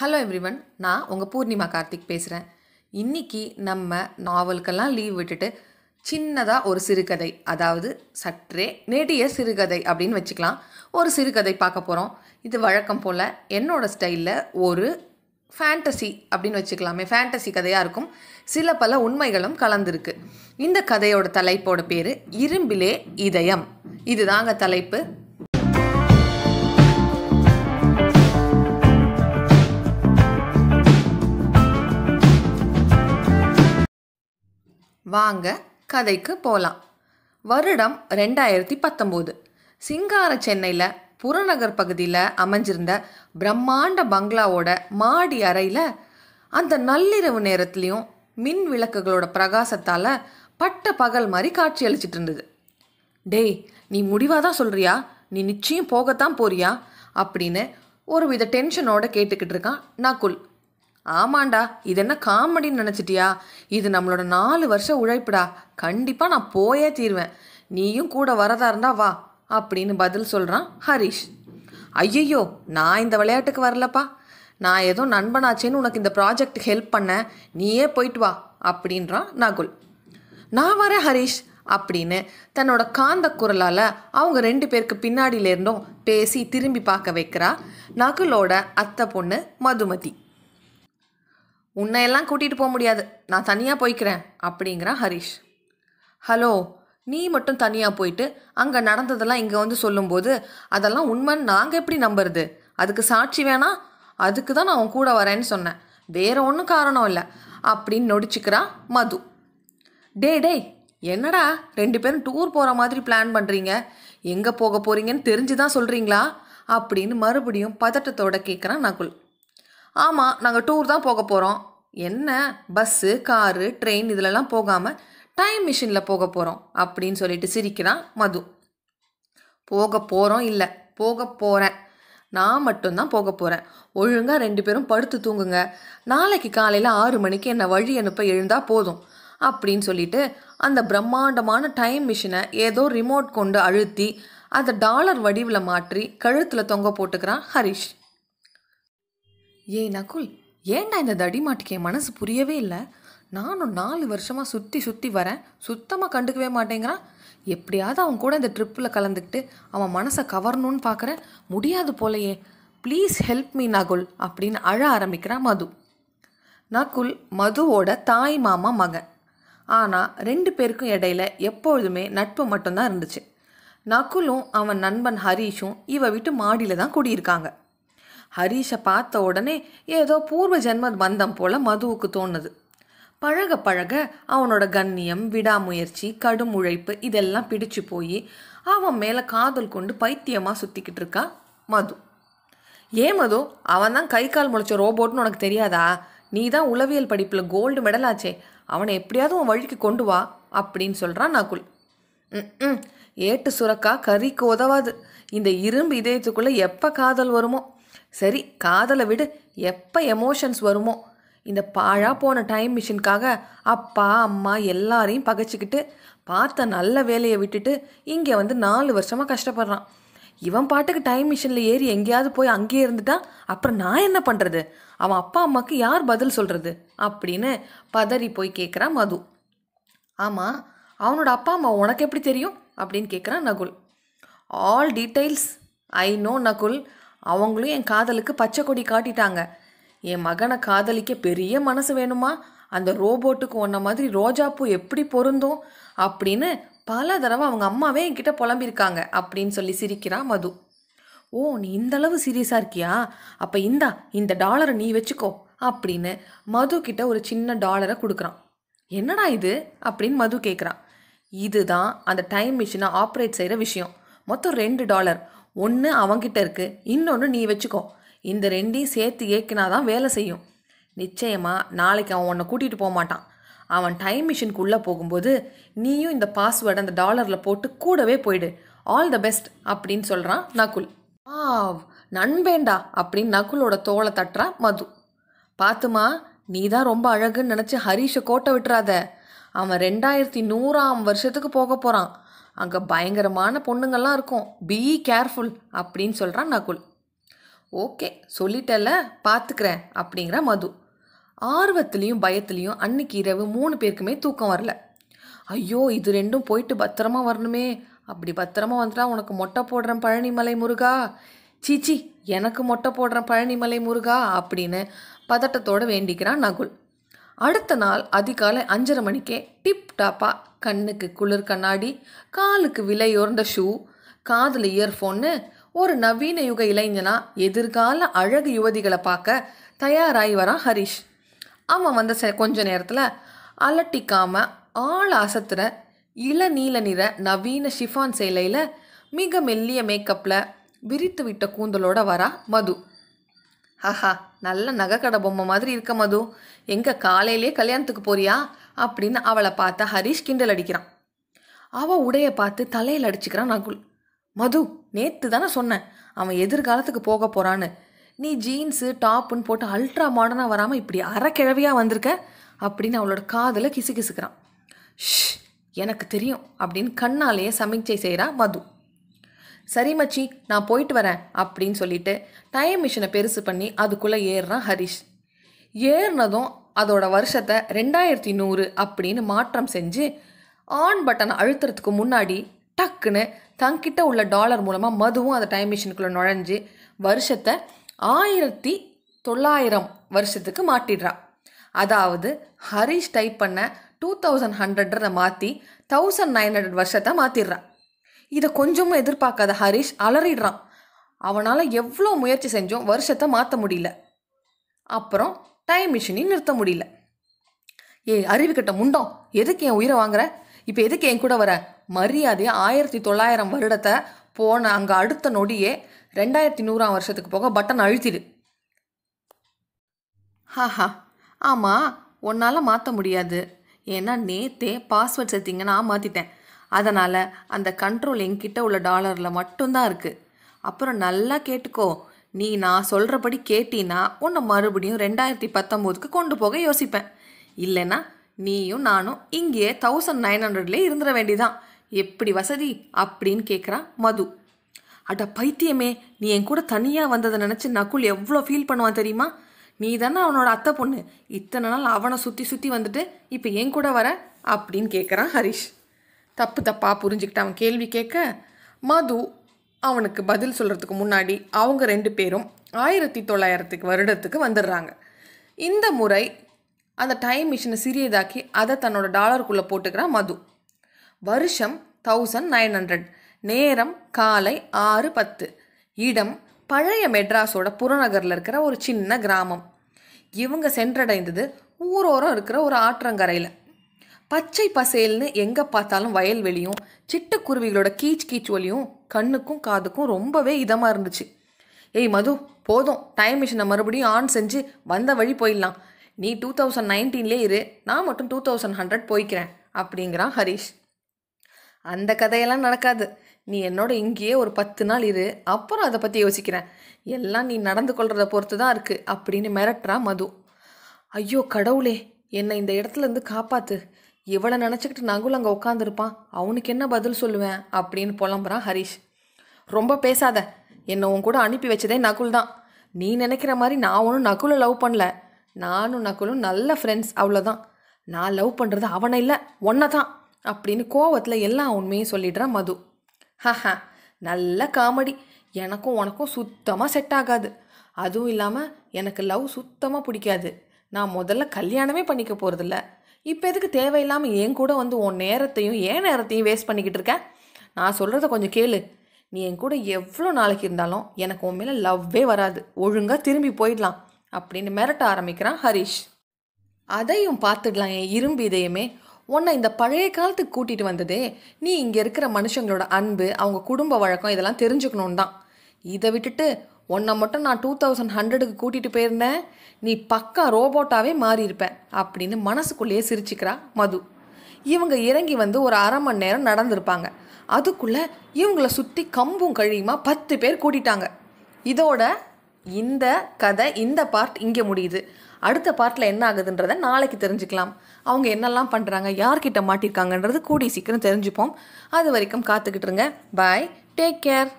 hello everyone நான் உங்கள் பூர்ணிமா கார்த்திக் பேசுகிறேன் இன்றைக்கி நம்ம நாவலுக்கெல்லாம் லீவ் விட்டுட்டு சின்னதாக ஒரு சிறுகதை அதாவது சற்றே நெடிய சிறுகதை அப்படின்னு வச்சுக்கலாம் ஒரு சிறுகதை பார்க்க போகிறோம் இது வழக்கம் போல் என்னோடய ஸ்டைலில் ஒரு ஃபேண்டசி அப்படின்னு வச்சுக்கலாமே ஃபேண்டசி கதையாக இருக்கும் சில பல உண்மைகளும் கலந்துருக்கு இந்த கதையோட தலைப்போட பேர் இரும்பிலே இதயம் இதுதாங்க தலைப்பு வாங்க கதைக்கு போகலாம் வருடம் ரெண்டாயிரத்தி பத்தொம்போது சிங்கார சென்னையில் புறநகர் பகுதியில் அமைஞ்சிருந்த பிரம்மாண்ட பங்களாவோட மாடி அறையில் அந்த நள்ளிரவு நேரத்துலையும் மின் விளக்குகளோட பிரகாசத்தால் பட்ட பகல் மாதிரி காட்சி அளிச்சிட்டு இருந்தது டேய் நீ முடிவாக தான் சொல்கிறியா நீ நிச்சயம் போகத்தான் போறியா அப்படின்னு ஒரு வித டென்ஷனோட கேட்டுக்கிட்டு இருக்கான் நகுல் ஆமாண்டா இது என்ன காமெடின்னு நினச்சிட்டியா இது நம்மளோட நாலு வருஷம் உழைப்புடா கண்டிப்பாக நான் போயே தீர்வேன் நீயும் கூட வரதா இருந்தா வா அப்படின்னு பதில் சொல்கிறான் ஹரீஷ் ஐயையோ நான் இந்த விளையாட்டுக்கு வரலப்பா நான் ஏதோ நண்பனாச்சேன்னு உனக்கு இந்த ப்ராஜெக்ட் ஹெல்ப் பண்ண நீயே போயிட்டு வா அப்படின்றான் நகுல் நான் வரேன் ஹரீஷ் அப்படின்னு தன்னோட காந்த குரலால் அவங்க ரெண்டு பேருக்கு பின்னாடியிலேருந்தும் பேசி திரும்பி பார்க்க வைக்கிறா நகுலோட அத்தை பொண்ணு மதுமதி உன்னையெல்லாம் கூட்டிகிட்டு போக முடியாது நான் தனியாக போய்க்கிறேன் அப்படிங்கிறான் ஹரிஷ் ஹலோ நீ மட்டும் தனியாக போயிட்டு அங்கே நடந்ததெல்லாம் இங்கே வந்து சொல்லும்போது அதெல்லாம் உண்மைன்னு நாங்கள் எப்படி நம்புறது அதுக்கு சாட்சி வேணாம் அதுக்கு தான் நான் உன் கூட வரேன்னு சொன்னேன் வேற ஒன்றும் காரணம் இல்லை அப்படின்னு நொடிச்சுக்கிறான் மது டே டே என்னடா ரெண்டு பேரும் டூர் போகிற மாதிரி பிளான் பண்ணுறீங்க எங்கே போக போகிறீங்கன்னு தெரிஞ்சு தான் சொல்கிறீங்களா அப்படின்னு மறுபடியும் பதட்டத்தோட கேட்குறான் நகுல் ஆமாம் நாங்கள் டூர் தான் போக போகிறோம் என்ன பஸ்ஸு காரு ட்ரெயின் இதிலெல்லாம் போகாமல் டைம் மிஷினில் போக போகிறோம் அப்படின்னு சொல்லிட்டு சிரிக்கிறான் மது போக போகிறோம் இல்லை போக போகிறேன் நான் மட்டும்தான் போக போகிறேன் ஒழுங்காக ரெண்டு பேரும் படுத்து தூங்குங்க நாளைக்கு காலையில் ஆறு மணிக்கு என்னை வழி அனுப்ப எழுந்தால் போதும் அப்படின்னு சொல்லிட்டு அந்த பிரம்மாண்டமான டைம் மிஷினை ஏதோ ரிமோட் கொண்டு அழுத்தி அதை டாலர் வடிவில் மாற்றி கழுத்தில் தொங்க போட்டுக்கிறான் ஹரிஷ் ஏய் நகுல் ஏண்டா இந்த தடிமாட்டுக்கு என் மனசு புரியவே இல்லை நானும் நாலு வருஷமாக சுற்றி சுற்றி வரேன் சுத்தமாக கண்டுக்கவே மாட்டேங்கிறான் எப்படியாவது அவன் கூட இந்த ட்ரிப்பில் கலந்துக்கிட்டு அவன் மனசை கவரணும்னு பார்க்குறேன் முடியாது போலையே ப்ளீஸ் ஹெல்ப் மீ நகுல் அப்படின்னு அழ ஆரம்பிக்கிறான் மது நகுல் மதுவோட தாய் மாமா மகன் ஆனால் ரெண்டு பேருக்கும் இடையில எப்பொழுதுமே நட்பு மட்டும்தான் இருந்துச்சு நகுலும் அவன் நண்பன் ஹரீஷும் இவ விட்டு மாடியில் தான் குடியிருக்காங்க ஹரீஷை பார்த்த உடனே ஏதோ பூர்வ ஜென்ம பந்தம் போல மதுவுக்கு தோணுது பழக பழக அவனோட கண்ணியம் விடாமுயற்சி கடும் உழைப்பு இதெல்லாம் பிடிச்சு போய் அவன் மேலே காதல் கொண்டு பைத்தியமாக சுற்றிக்கிட்டு இருக்கா மது ஏன் மது அவன் தான் கை கால் முளைச்ச ரோபோட்னு உனக்கு தெரியாதா நீ தான் உளவியல் படிப்பில் கோல்டு மெடல் ஆச்சே அவனை எப்படியாவது உன் வழிக்கு கொண்டு வா அப்படின்னு சொல்கிறான் நகுல் ம் ஏட்டு சுரக்கா கறிக்கு உதவாது இந்த இரும்பு இதயத்துக்குள்ளே எப்போ காதல் வருமோ சரி காதலை விடு எப்போ எமோஷன்ஸ் வருமோ இந்த பாழா போன டைம் மிஷினுக்காக அப்பா அம்மா எல்லாரையும் பகைச்சிக்கிட்டு பார்த்த நல்ல வேலையை விட்டுட்டு இங்கே வந்து நாலு வருஷமாக கஷ்டப்படுறான் இவன் பாட்டுக்கு டைம் மிஷினில் ஏறி எங்கேயாவது போய் அங்கேயே இருந்துட்டான் அப்புறம் நான் என்ன பண்ணுறது அவன் அப்பா அம்மாவுக்கு யார் பதில் சொல்கிறது அப்படின்னு பதறி போய் கேட்குறான் மது ஆமாம் அவனோட அப்பா அம்மா உனக்கு எப்படி தெரியும் அப்படின்னு கேட்குறான் Nakul all details I know Nakul அவங்களும் என் காதலுக்கு பச்சை கொடி காட்டிட்டாங்க என் மகனை காதலிக்க பெரிய மனசு வேணுமா அந்த ரோபோட்டுக்கு ஒன்ன மாதிரி ரோஜாப்பூ எப்படி பொருந்தும் அப்படின்னு பல தடவை அவங்க அம்மாவே என்கிட்ட புலம்பியிருக்காங்க அப்படின்னு சொல்லி சிரிக்கிறா மது ஓ நீ இந்தளவு சீரியஸாக இருக்கியா அப்போ இந்தா இந்த டாலரை நீ வச்சுக்கோ அப்படின்னு மது கிட்ட ஒரு சின்ன டாலரை கொடுக்குறான் என்னடா இது அப்படின்னு மது கேட்குறான் இதுதான் அந்த டைம் மிஷினை ஆப்ரேட் செய்கிற விஷயம் மொத்தம் ரெண்டு டாலர் ஒன்று அவங்கிட்ட இருக்கு இன்னொன்று நீ வச்சுக்கோ இந்த ரெண்டையும் சேர்த்து ஏக்கினா தான் வேலை செய்யும் நிச்சயமாக நாளைக்கு அவன் உன்னை கூட்டிகிட்டு போக மாட்டான் அவன் டைம் மிஷினுக்குள்ளே போகும்போது நீயும் இந்த பாஸ்வேர்டு அந்த டாலரில் போட்டு கூடவே போயிடு ஆல் த பெஸ்ட் அப்படின்னு சொல்கிறான் நகுல் ஆவ் நண்பேண்டா அப்படின்னு நகுலோட தோலை தட்டுறா மது பார்த்துமா நீ தான் ரொம்ப அழகுன்னு நினச்சி ஹரீஷை கோட்டை விட்டுறாத அவன் ரெண்டாயிரத்தி நூறாம் வருஷத்துக்கு போக போகிறான் அங்கே பயங்கரமான பொண்ணுங்கள்லாம் இருக்கும் பி கேர்ஃபுல் அப்படின்னு சொல்கிறான் நகுல் ஓகே சொல்லிட்டல பார்த்துக்கிறேன் அப்படிங்கிற மது ஆர்வத்துலேயும் பயத்துலேயும் அன்னைக்கு இரவு மூணு பேருக்குமே தூக்கம் வரல ஐயோ இது ரெண்டும் போயிட்டு பத்திரமா வரணுமே அப்படி பத்திரமா வந்துட்டா உனக்கு மொட்டை போடுறேன் பழனிமலை முருகா சீச்சி எனக்கு மொட்டை போடுறேன் பழனிமலை முருகா அப்படின்னு பதட்டத்தோடு வேண்டிக்கிறான் நகுல் அடுத்த நாள் அதிகாலை அஞ்சரை மணிக்கே டிப் டாப்பாக கண்ணுக்கு குளிர் கண்ணாடி காலுக்கு விலையுறந்த ஷூ காதில் இயர்ஃபோன்னு ஒரு நவீன யுக இளைஞனா எதிர்கால அழகு யுவதிகளை பார்க்க தயாராகி வரான் ஹரிஷ் அவன் வந்த கொஞ்ச நேரத்தில் அலட்டிக்காம ஆள் அசத்துற இள நீல நிற நவீன ஷிஃபான் சேலையில் மிக மெல்லிய மேக்கப்பில் விரித்து விட்ட கூந்தலோட வரா மது ஹஹா நல்ல நகைக்கடை பொம்மை மாதிரி இருக்க மது எங்கே காலையிலே கல்யாணத்துக்கு போறியா அப்படின்னு அவளை பார்த்து ஹரிஷ் கிண்டல் அடிக்கிறான் அவள் உடைய பார்த்து தலையில் அடிச்சுக்கிறான் நகுல் மது நேற்று தானே சொன்னேன் அவன் எதிர்காலத்துக்கு போக போகிறான்னு நீ ஜீன்ஸு டாப்புன்னு போட்டு அல்ட்ரா மாடர்னாக வராமல் இப்படி அறக்கிழவியாக வந்திருக்க அப்படின்னு அவளோட காதில் கிசு கிசுக்கிறான் ஷ் எனக்கு தெரியும் அப்படின்னு கண்ணாலேயே சமிக்சை செய்கிறா மது சரி மச்சி நான் போயிட்டு வரேன் அப்படின்னு சொல்லிட்டு டைம் மிஷினை பெருசு பண்ணி அதுக்குள்ளே ஏறுறான் ஹரிஷ் ஏறினதும் அதோட வருஷத்தை ரெண்டாயிரத்தி நூறு அப்படின்னு மாற்றம் செஞ்சு ஆன் பட்டனை அழுத்துறதுக்கு முன்னாடி டக்குன்னு தங்கிட்ட உள்ள டாலர் மூலமாக மதுவும் அந்த டைம் மிஷினுக்குள்ளே நுழைஞ்சு வருஷத்தை ஆயிரத்தி தொள்ளாயிரம் வருஷத்துக்கு மாட்டிடுறான் அதாவது ஹரிஷ் டைப் பண்ண டூ தௌசண்ட் ஹண்ட்ரட்ரை மாற்றி தௌசண்ட் நைன் ஹண்ட்ரட் வருஷத்தை மாற்றிடுறா இதை கொஞ்சமும் எதிர்பார்க்காத ஹரிஷ் அலறிடுறான் அவனால் எவ்வளோ முயற்சி செஞ்சோம் வருஷத்தை மாற்ற முடியல அப்புறம் டைம் மிஷினையும் நிறுத்த முடியல ஏய் அறிவுக்கிட்ட முண்டோம் எதுக்கு என் உயிரை வாங்குற இப்போ எதுக்கு என் கூட வர மரியாதையை ஆயிரத்தி தொள்ளாயிரம் வருடத்தை போன அங்கே அடுத்த நொடியே ரெண்டாயிரத்தி நூறாம் வருஷத்துக்கு போக பட்டன் அழுத்திடு ஹாஹா ஆமாம் உன்னால் மாற்ற முடியாது ஏன்னா நேத்தே பாஸ்வேர்ட் நான் மாற்றிட்டேன் அதனால் அந்த கண்ட்ரோல் எங்கிட்ட உள்ள டாலரில் மட்டும்தான் இருக்குது அப்புறம் நல்லா கேட்டுக்கோ நீ நான் சொல்கிறபடி கேட்டினா உன்னை மறுபடியும் ரெண்டாயிரத்தி பத்தொம்போதுக்கு கொண்டு போக யோசிப்பேன் இல்லைன்னா நீயும் நானும் இங்கேயே தௌசண்ட் நைன் ஹண்ட்ரட்லேயே இருந்துட வேண்டிதான் எப்படி வசதி அப்படின்னு கேட்குறான் மது அட பைத்தியமே நீ என் கூட தனியாக வந்ததை நினச்சி நக்குள் எவ்வளோ ஃபீல் பண்ணுவான் தெரியுமா நீ தானே அவனோட அத்தை பொண்ணு இத்தனை நாள் அவனை சுற்றி சுற்றி வந்துட்டு இப்போ என் கூட வர அப்படின்னு கேட்குறான் ஹரிஷ் தப்பு தப்பாக புரிஞ்சுக்கிட்டு அவன் கேள்வி கேட்க மது அவனுக்கு பதில் சொல்கிறதுக்கு முன்னாடி அவங்க ரெண்டு பேரும் ஆயிரத்தி தொள்ளாயிரத்துக்கு வருடத்துக்கு வந்துடுறாங்க இந்த முறை அந்த டைம் மிஷினை சிறியதாக்கி அதை தன்னோட டாலருக்குள்ளே போட்டுக்கிறான் மது வருஷம் தௌசண்ட் நைன் ஹண்ட்ரட் நேரம் காலை ஆறு பத்து இடம் பழைய மெட்ராஸோட புறநகரில் இருக்கிற ஒரு சின்ன கிராமம் இவங்க சென்றடைந்தது ஊரோரம் இருக்கிற ஒரு ஆற்றங்கரையில் பச்சை பசேல்னு எங்கே பார்த்தாலும் வயல்வெளியும் சிட்டுக்குருவிகளோட கீச் கீச் ஒலியும் கண்ணுக்கும் காதுக்கும் ரொம்பவே இதமாக இருந்துச்சு ஏய் மது போதும் டைம் மிஷினை மறுபடியும் ஆன் செஞ்சு வந்த வழி போயிடலாம் நீ டூ தௌசண்ட் நைன்டீன்லே இரு நான் மட்டும் டூ தௌசண்ட் ஹண்ட்ரட் போய்க்கிறேன் அப்படிங்கிறான் ஹரீஷ் அந்த கதையெல்லாம் நடக்காது நீ என்னோட இங்கேயே ஒரு பத்து நாள் இரு அப்புறம் அதை பற்றி யோசிக்கிறேன் எல்லாம் நீ நடந்து கொள்கிறத பொறுத்து தான் இருக்குது அப்படின்னு மிரட்டுறா மது ஐயோ கடவுளே என்னை இந்த இடத்துலேருந்து காப்பாற்று இவளை நினச்சிக்கிட்டு நகுல் அங்கே உட்காந்துருப்பான் அவனுக்கு என்ன பதில் சொல்லுவேன் அப்படின்னு புலம்புறான் ஹரிஷ் ரொம்ப பேசாத என்னை உன் கூட அனுப்பி வச்சதே நகுல் தான் நீ நினைக்கிற மாதிரி நான் ஒன்றும் நகுலை லவ் பண்ணல நானும் நகுலும் நல்ல ஃப்ரெண்ட்ஸ் அவ்வளோதான் நான் லவ் பண்ணுறது அவனை இல்லை ஒன்றை தான் அப்படின்னு கோவத்தில் எல்லாம் உண்மையும் சொல்லிடுறான் மது ஹஹ நல்ல காமெடி எனக்கும் உனக்கும் சுத்தமாக செட் ஆகாது அதுவும் இல்லாமல் எனக்கு லவ் சுத்தமாக பிடிக்காது நான் முதல்ல கல்யாணமே பண்ணிக்க போகிறதில்லை இப்போ எதுக்கு தேவையில்லாமல் என் கூட வந்து உன் நேரத்தையும் ஏன் நேரத்தையும் வேஸ்ட் பண்ணிக்கிட்டு இருக்க நான் சொல்கிறத கொஞ்சம் கேளு நீ என் கூட எவ்வளோ நாளைக்கு இருந்தாலும் எனக்கு உன் மேலே லவ்வே வராது ஒழுங்காக திரும்பி போயிடலாம் அப்படின்னு மிரட்ட ஆரம்பிக்கிறான் ஹரீஷ் அதையும் பார்த்துடலாம் என் இரும்பு இதயமே உன்னை இந்த பழைய காலத்துக்கு கூட்டிகிட்டு வந்ததே நீ இங்கே இருக்கிற மனுஷங்களோட அன்பு அவங்க குடும்ப வழக்கம் இதெல்லாம் தெரிஞ்சுக்கணுன்னு தான் இதை விட்டுட்டு உன்னை மட்டும் நான் டூ தௌசண்ட் ஹண்ட்ரடுக்கு கூட்டிகிட்டு போயிருந்தேன் நீ பக்கா ரோபோட்டாகவே மாறியிருப்பேன் அப்படின்னு மனசுக்குள்ளேயே சிரிச்சுக்கிறா மது இவங்க இறங்கி வந்து ஒரு அரை மணி நேரம் நடந்திருப்பாங்க அதுக்குள்ளே இவங்கள சுற்றி கம்பும் கழியுமா பத்து பேர் கூட்டிட்டாங்க இதோட இந்த கதை இந்த பார்ட் இங்கே முடியுது அடுத்த பார்ட்டில் என்ன ஆகுதுன்றதை நாளைக்கு தெரிஞ்சுக்கலாம் அவங்க என்னெல்லாம் பண்ணுறாங்க யார்கிட்ட மாட்டிருக்காங்கன்றது கூடி சீக்கிரம் தெரிஞ்சுப்போம் அது வரைக்கும் காத்துக்கிட்டுருங்க பாய் டேக் கேர்